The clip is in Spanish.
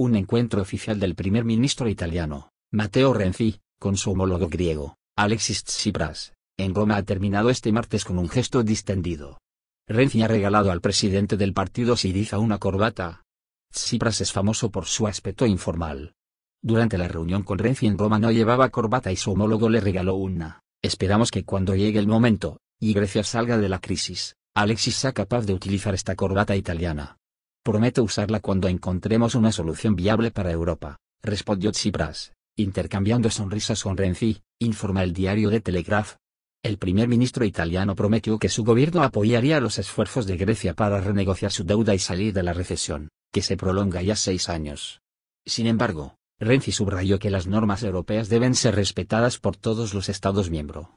un encuentro oficial del primer ministro italiano, Matteo Renzi, con su homólogo griego, Alexis Tsipras, en Roma ha terminado este martes con un gesto distendido. Renzi ha regalado al presidente del partido Siriza una corbata. Tsipras es famoso por su aspecto informal. Durante la reunión con Renzi en Roma no llevaba corbata y su homólogo le regaló una. Esperamos que cuando llegue el momento, y Grecia salga de la crisis, Alexis sea capaz de utilizar esta corbata italiana. Prometo usarla cuando encontremos una solución viable para Europa, respondió Tsipras, intercambiando sonrisas con Renzi, informa el diario de Telegraph. El primer ministro italiano prometió que su gobierno apoyaría los esfuerzos de Grecia para renegociar su deuda y salir de la recesión, que se prolonga ya seis años. Sin embargo, Renzi subrayó que las normas europeas deben ser respetadas por todos los Estados miembros,